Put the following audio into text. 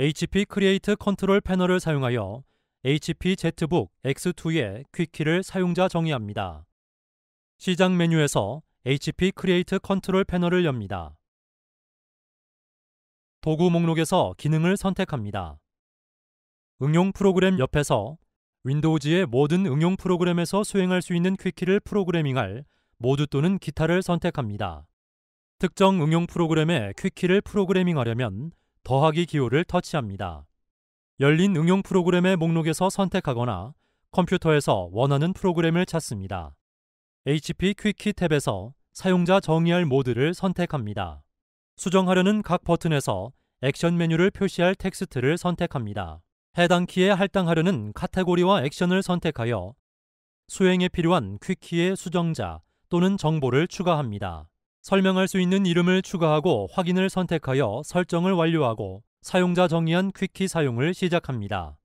HP 크리에이트 컨트롤 패널을 사용하여 HP ZBook X2의 퀵키를 사용자 정의합니다. 시작 메뉴에서 HP 크리에이트 컨트롤 패널을 엽니다. 도구 목록에서 기능을 선택합니다. 응용 프로그램 옆에서 윈도우즈의 모든 응용 프로그램에서 수행할 수 있는 퀵키를 프로그래밍할 모두 또는 기타를 선택합니다. 특정 응용 프로그램의 퀵키를 프로그래밍하려면 더하기 기호를 터치합니다. 열린 응용 프로그램의 목록에서 선택하거나 컴퓨터에서 원하는 프로그램을 찾습니다. HP 퀵키 탭에서 사용자 정의할 모드를 선택합니다. 수정하려는 각 버튼에서 액션 메뉴를 표시할 텍스트를 선택합니다. 해당 키에 할당하려는 카테고리와 액션을 선택하여 수행에 필요한 퀵키의 수정자 또는 정보를 추가합니다. 설명할 수 있는 이름을 추가하고 확인을 선택하여 설정을 완료하고 사용자 정의한 퀵키 사용을 시작합니다.